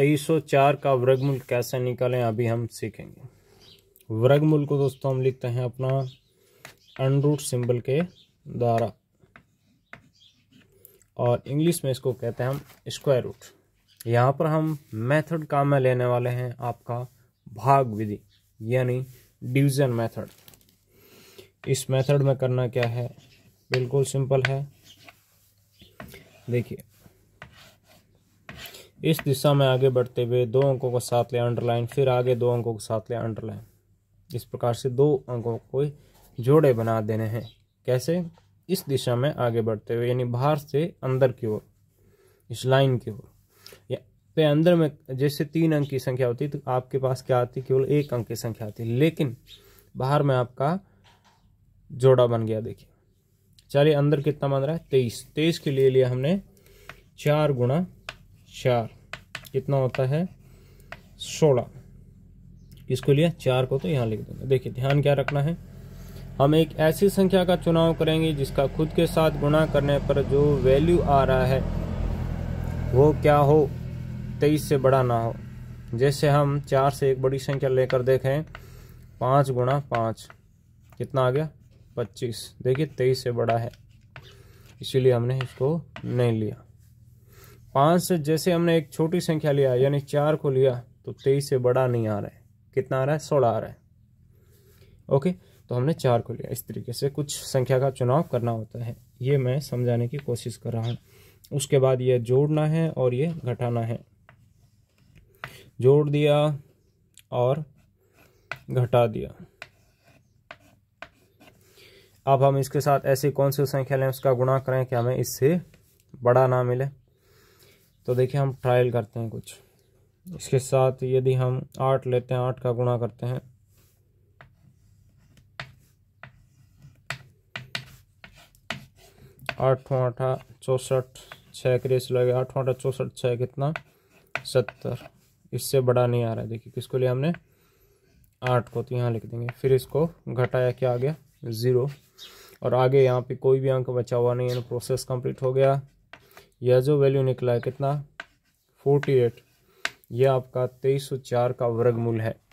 चार का वर्गमूल कैसे निकालें अभी हम सीखेंगे वर्गमूल को दोस्तों हम लिखते हैं अपना अनरूट सिंबल के द्वारा और इंग्लिश में इसको कहते हैं हम स्क्वायर रूट यहाँ पर हम मेथड काम में लेने वाले हैं आपका भाग विधि यानी डिवीजन मेथड इस मेथड में करना क्या है बिल्कुल सिंपल है देखिए इस दिशा में आगे बढ़ते हुए दो अंकों को साथ ले अंडरलाइन फिर आगे दो अंकों को साथ ले अंडरलाइन इस प्रकार से दो अंकों को जोड़े बना देने हैं कैसे इस दिशा में आगे बढ़ते हुए यानी बाहर से अंदर की ओर इस लाइन की ओर पे तो अंदर में जैसे तीन अंक की संख्या होती तो आपके पास क्या आती केवल एक अंक की संख्या आती लेकिन बाहर में आपका जोड़ा बन गया देखिए चलिए अंदर कितना बन रहा है तेईस तेईस के लिए लिया हमने चार गुणा चार कितना होता है सोलह इसको लिए चार को तो यहाँ लिख देंगे देखिए ध्यान क्या रखना है हम एक ऐसी संख्या का चुनाव करेंगे जिसका खुद के साथ गुणा करने पर जो वैल्यू आ रहा है वो क्या हो तेईस से बड़ा ना हो जैसे हम चार से एक बड़ी संख्या लेकर देखें पाँच गुणा पाँच कितना आ गया पच्चीस देखिए तेईस से बड़ा है इसीलिए हमने इसको नहीं लिया पाँच से जैसे हमने एक छोटी संख्या लिया यानी चार को लिया तो तेईस से बड़ा नहीं आ रहा है कितना आ रहा है सोलह आ रहा है ओके तो हमने चार को लिया इस तरीके से कुछ संख्या का चुनाव करना होता है ये मैं समझाने की कोशिश कर रहा हूँ उसके बाद ये जोड़ना है और ये घटाना है जोड़ दिया और घटा दिया अब हम इसके साथ ऐसी कौन सी संख्या लें उसका गुणा करें कि हमें इससे बड़ा ना मिले तो देखिए हम ट्रायल करते हैं कुछ इसके साथ यदि हम आठ लेते हैं आठ का गुणा करते हैं आठ आठा चौंसठ छः करिए लगे आठ आठा चौसठ छः कितना सत्तर इससे बड़ा नहीं आ रहा है देखिए किसको लिया हमने आठ को तो यहाँ लिख देंगे फिर इसको घटाया क्या आ गया ज़ीरो और आगे यहाँ पे कोई भी अंक बचा हुआ नहीं है प्रोसेस कंप्लीट हो गया यह जो वैल्यू निकला है कितना फोर्टी एट यह आपका तेईस सौ चार का वर्गमूल है